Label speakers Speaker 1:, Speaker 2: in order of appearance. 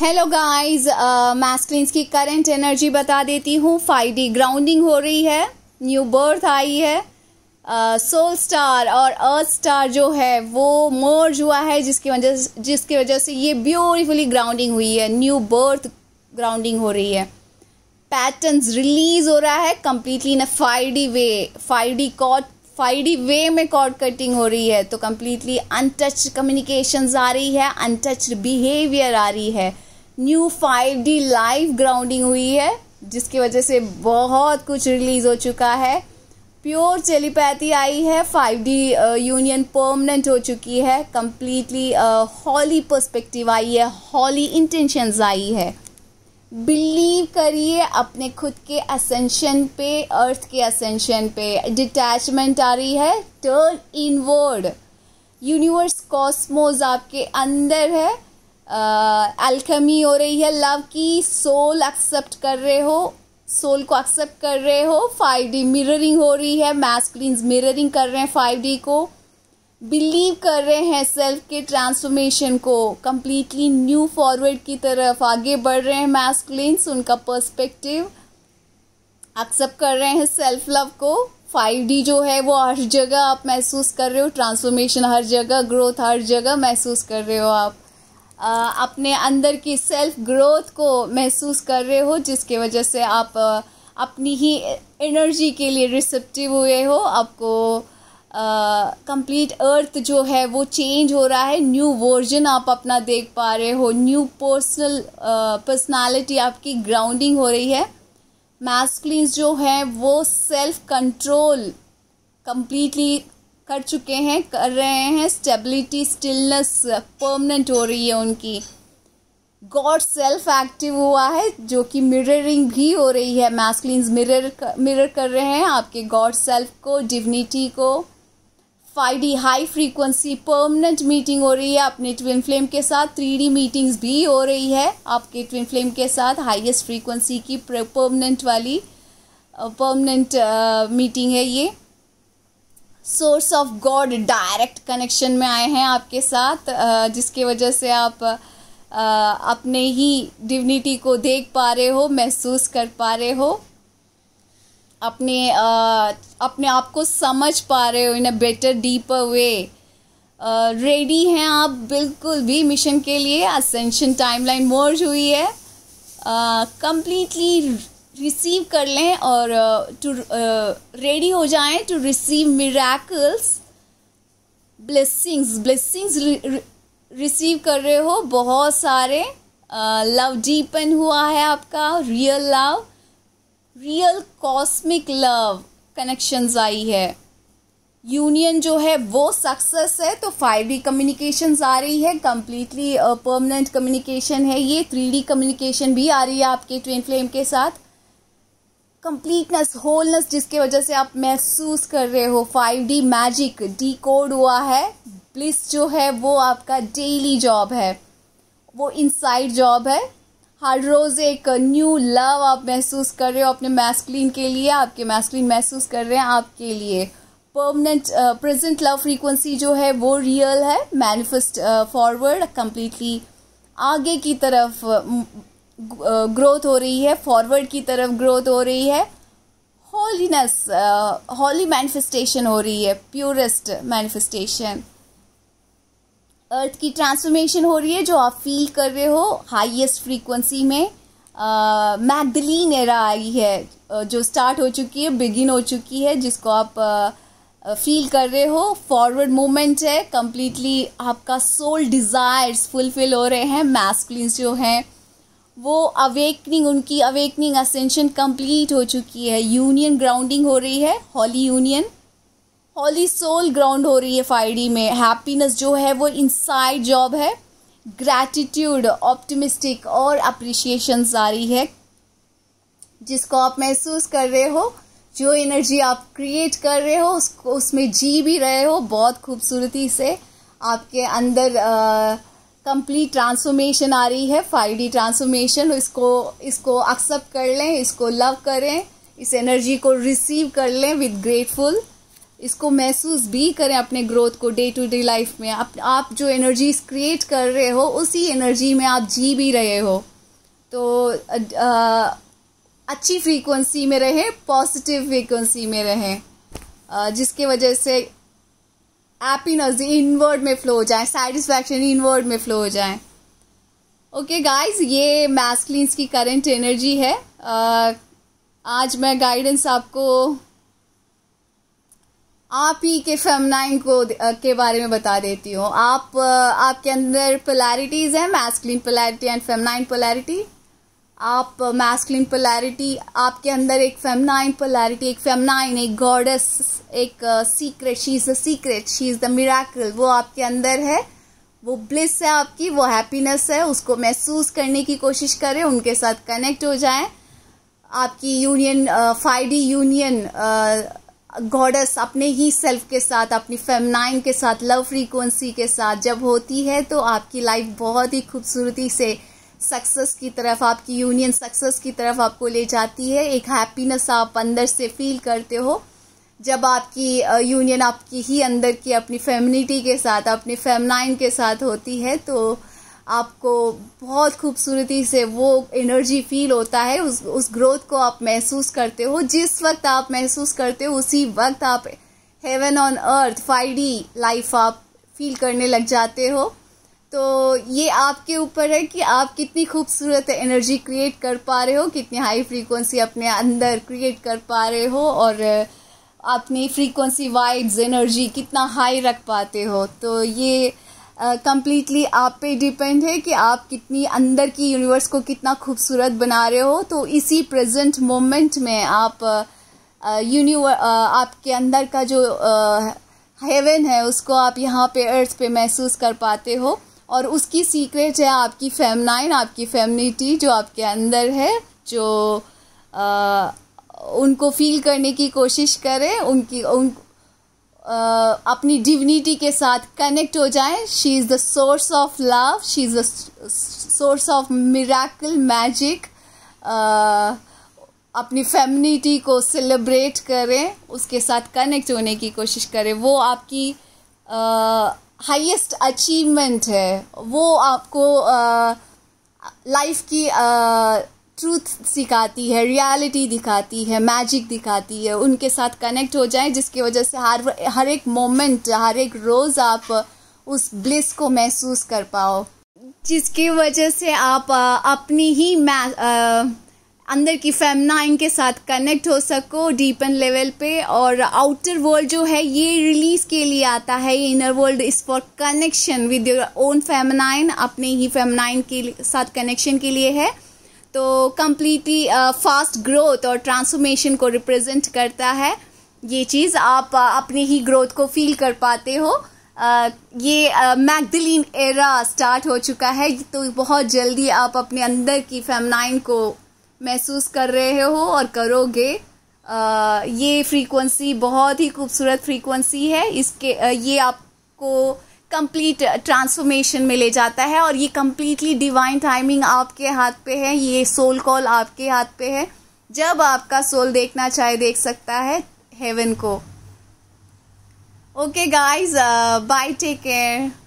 Speaker 1: hello guys मैस्किन की current energy बता देती हूँ फाइव डी ग्राउंडिंग हो रही है न्यू बर्थ आई है सोल uh, स्टार और अर्थ स्टार जो है वो मर्ज हुआ है जिसकी वजह से जिसकी वजह से ये ब्यूटीफुली ग्राउंडिंग हुई है न्यू बर्थ ग्राउंडिंग हो रही है पैटर्न्स रिलीज हो रहा है completely in a five D way five D caught five D way में कॉड कटिंग हो रही है तो कम्प्लीटली अनटच कम्युनिकेशन आ रही है अनटच बिहेवियर आ रही है new five D live grounding हुई है जिसकी वजह से बहुत कुछ रिलीज हो चुका है प्योर टेलीपैथी आई है फाइव डी यूनियन परमानेंट हो चुकी है कम्प्लीटली हॉली पर्सपेक्टिव आई है हॉली इंटेंशंस आई है बिलीव करिए अपने खुद के असेंशन पे अर्थ के असेंशन पे डिटैचमेंट आ रही है टर्न इनवर्ड यूनिवर्स कॉस्मोज आपके अंदर है एल्कमी हो रही है लव की सोल एक्सेप्ट कर रहे हो सोल को एक्सेप्ट कर रहे हो फाइव डी मिररिंग हो रही है मैस्क्रीन मिररिंग कर रहे हैं फाइव डी को बिलीव कर रहे हैं सेल्फ के ट्रांसफॉर्मेशन को कम्प्लीटली न्यू फॉरवर्ड की तरफ आगे बढ़ रहे हैं मैस्कुलिन्स उनका पर्सपेक्टिव एक्सेप्ट कर रहे हैं सेल्फ लव को फाइव डी जो है वो हर जगह आप महसूस कर रहे हो ट्रांसफॉर्मेशन हर जगह ग्रोथ हर जगह महसूस कर रहे हो आप अपने अंदर की सेल्फ ग्रोथ को महसूस कर रहे हो जिसके वजह से आप अपनी ही एनर्जी के लिए रिसेप्टिव हुए हो आपको कंप्लीट uh, अर्थ जो है वो चेंज हो रहा है न्यू वर्जन आप अपना देख पा रहे हो न्यू पर्सनल पर्सनालिटी आपकी ग्राउंडिंग हो रही है मैस्कुलिन जो है वो सेल्फ कंट्रोल कंप्लीटली कर चुके हैं कर रहे हैं स्टेबिलिटी स्टिलनेस परमानेंट हो रही है उनकी गॉड सेल्फ एक्टिव हुआ है जो कि मिररिंग भी हो रही है मैस्कलिन मिरर मिरर कर रहे हैं आपके गॉड सेल्फ को डिवनीटी को five D high frequency permanent meeting हो रही है अपने ट्विन फ्लेम के साथ थ्री डी मीटिंग्स भी हो रही है आपके ट्विन फ्लेम के साथ हाईएस्ट फ्रीक्वेंसी की परमानेंट वाली परमानेंट मीटिंग है ये source of God direct connection में आए हैं आपके साथ जिसके वजह से आप अपने ही डिविनिटी को देख पा रहे हो महसूस कर पा रहे हो अपने अपने आप को समझ पा रहे हो in a better deeper way ready हैं आप बिल्कुल भी मिशन के लिए असेंशन टाइमलाइन मोर्ज हुई है कंप्लीटली रिसीव कर लें और टू uh, रेडी uh, हो जाएं to receive miracles blessings blessings receive कर रहे हो बहुत सारे लव uh, डीपन हुआ है आपका real love real cosmic love connections आई है यूनियन जो है वो सक्सेस है तो फाइव डी कम्युनिकेशन आ रही है कम्प्लीटली परमानेंट कम्युनिकेशन है ये थ्री डी कम्युनिकेशन भी आ रही है आपके ट्विन फ्लेम के साथ कंप्लीटनेस होलनेस जिसके वजह से आप महसूस कर रहे हो five D magic D code हुआ है प्लिस जो है वो आपका डेली जॉब है वो इनसाइड जॉब है हर रोज़ एक न्यू लव आप महसूस कर रहे हो अपने मैस्कुलिन के लिए आपके मैस्कुलिन महसूस कर रहे हैं आपके लिए परमानेंट प्रेजेंट लव फ्रीक्वेंसी जो है वो रियल है मैनिफेस्ट फॉरवर्ड कम्प्लीटली आगे की तरफ uh, ग्रोथ हो रही है फॉरवर्ड की तरफ ग्रोथ हो रही है होलीनेस होली मैनिफेस्टेशन हो रही है प्योरेस्ट मैनिफेस्टेशन अर्थ की ट्रांसफॉर्मेशन हो रही है जो आप फील कर रहे हो हाईएस्ट फ्रीक्वेंसी में uh, एरा आई है जो स्टार्ट हो चुकी है बिगिन हो चुकी है जिसको आप फील uh, कर रहे हो फॉरवर्ड मूवमेंट है कम्प्लीटली आपका सोल डिज़ायर्स फुलफिल हो रहे हैं मैस्कुलिन जो हैं वो अवेकनिंग उनकी अवेकनिंग असेंशन कंप्लीट हो चुकी है यूनियन ग्राउंडिंग हो रही है holy union holy soul ground हो रही है फाइडी में हैप्पीनेस जो है वो इनसाइड जॉब है ग्रैटिट्यूड ऑप्टिमिस्टिक और अप्रिशिएशन आ रही है जिसको आप महसूस कर रहे हो जो एनर्जी आप क्रिएट कर रहे हो उसको उसमें जी भी रहे हो बहुत खूबसूरती से आपके अंदर आ, कंप्लीट ट्रांसफॉर्मेशन आ रही है फाइव डी ट्रांसफॉर्मेशन इसको इसको एक्सेप्ट कर लें इसको लव करें इस एनर्जी को रिसीव कर लें विद ग्रेटफुल इसको महसूस भी करें अपने ग्रोथ को डे टू डे लाइफ में आप आप जो एनर्जीज क्रिएट कर रहे हो उसी एनर्जी में आप जी भी रहे हो तो आ, अच्छी फ्रीक्वेंसी में रहें पॉजिटिव फ्रीक्वेंसी में रहें जिसके वजह से हैप्पीनेस इनवर्ड में फ्लो हो जाए सेटिस्फैक्शन इनवर्ड में फ्लो हो जाए ओके गाइस ये मैस्कलिन्स की करंट एनर्जी है uh, आज मैं गाइडेंस आपको आप ही के फेमनाइन को uh, के बारे में बता देती हूँ आप uh, आपके अंदर पोलैरिटीज़ हैं masculine polarity and feminine polarity आप मैस्कुलिन uh, पोलैरिटी आपके अंदर एक फेमनाइन पोलैरिटी एक फेमनाइन एक गॉडेस एक secret she is a secret she is the miracle वो आपके अंदर है वो ब्लिस है आपकी वो हैप्पीनेस है उसको महसूस करने की कोशिश करें उनके साथ कनेक्ट हो जाए आपकी union five D union goddess अपने ही सेल्फ के साथ अपनी फेमनाइन के साथ लव फ्रीक्वेंसी के साथ जब होती है तो आपकी लाइफ बहुत ही खूबसूरती से सक्सेस की तरफ आपकी यूनियन सक्सेस की तरफ आपको ले जाती है एक हैप्पीनेस आप अंदर से फील करते हो जब आपकी यूनियन आपकी ही अंदर की अपनी फेमिनिटी के साथ अपनी फेमनाइन के साथ होती है तो आपको बहुत खूबसूरती से वो एनर्जी फील होता है उस उस ग्रोथ को आप महसूस करते हो जिस वक्त आप महसूस करते हो उसी वक्त आप heaven on earth five D life आप फील करने लग जाते हो तो ये आपके ऊपर है कि आप कितनी खूबसूरत एनर्जी क्रिएट कर पा रहे हो कितनी हाई फ्रीक्वेंसी अपने अंदर क्रिएट कर पा रहे हो और अपनी फ्रीक्वेंसी वाइब्स एनर्जी कितना हाई रख पाते हो तो ये कम्प्लीटली uh, आप पे डिपेंड है कि आप कितनी अंदर की यूनिवर्स को कितना खूबसूरत बना रहे हो तो इसी प्रेजेंट मोमेंट में आप यूनिवर्स uh, uh, आपके अंदर का जो हेवन है उसको आप यहाँ पे अर्थ पे महसूस कर पाते हो और उसकी सीक्रेट है आपकी फेमनाइन आपकी फेमनिटी जो आपके अंदर है जो आ, उनको फील करने की कोशिश करें उनकी उन आ, अपनी डिवनिटी के साथ कनेक्ट हो जाएं she is the source of love she is the source of miracle magic अपनी फैमिलिटी को सेलिब्रेट करें उसके साथ कनेक्ट होने की कोशिश करें वो आपकी आ, हाईएस्ट अचीवमेंट है वो आपको लाइफ की ट्रूथ सिखाती है रियलिटी दिखाती है मैजिक दिखाती है उनके साथ कनेक्ट हो जाए जिसकी वजह से हर हर एक मोमेंट हर एक रोज़ आप उस ब्लिस को महसूस कर पाओ जिसकी वजह से आप अपनी ही अंदर की फेमनाइन के साथ कनेक्ट हो सको डीपन लेवल पे और आउटर वर्ल्ड जो है ये रिलीज के लिए आता है ये inner world is for connection with your own feminine अपने ही फेमनाइन के साथ कनेक्शन के लिए है तो कम्प्लीटली फास्ट ग्रोथ और ट्रांसफॉर्मेशन को रिप्रेजेंट करता है ये चीज़ आप uh, अपने ही ग्रोथ को फील कर पाते हो Uh, ये मैगदलिन एरा स्टार्ट हो चुका है तो बहुत जल्दी आप अपने अंदर की फेमनाइन को महसूस कर रहे हो और करोगे ये फ्रीक्वेंसी बहुत ही खूबसूरत फ्रीक्वेंसी है इसके ये आपको कंप्लीट ट्रांसफॉर्मेशन में ले जाता है और ये कम्प्लीटली डिवाइन टाइमिंग आपके हाथ पे है ये सोल कॉल आपके हाथ पे है जब आपका सोल देखना चाहे देख सकता है हेवन को okay guys bye take care